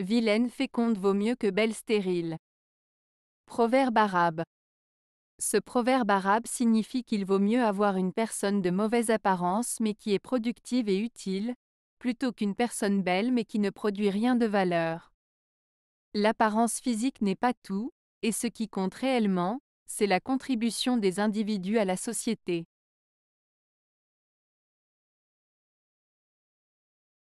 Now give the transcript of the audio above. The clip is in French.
Vilaine féconde vaut mieux que belle stérile. Proverbe arabe. Ce proverbe arabe signifie qu'il vaut mieux avoir une personne de mauvaise apparence mais qui est productive et utile, plutôt qu'une personne belle mais qui ne produit rien de valeur. L'apparence physique n'est pas tout, et ce qui compte réellement, c'est la contribution des individus à la société.